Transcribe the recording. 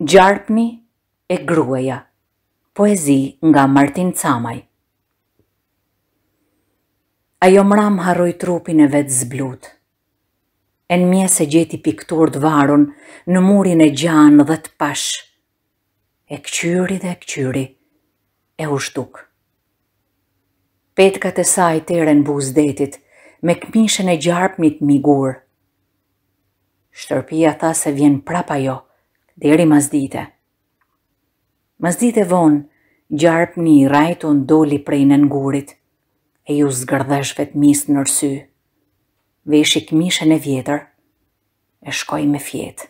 Gjarpmi e grueja Poezi nga Martin Camaj Ajo mram haroj trupin e vetë zblut En mje se gjeti piktur të varun Në murin e gjanë dhe të pash E këqyri dhe këqyri E ushtuk Petka të saj të eren buzdetit Me këmishën e gjarpmit migur Shtërpia tha se vjen prapa jo Shtërpia tha se vjen prapa jo deri mas dite. Mas dite vonë, gjarp një i rajto doli prej në ngurit, e ju zgërdhesh vetë misë nërsy, vesh i këmishën e vjetër, e shkoj me fjetë.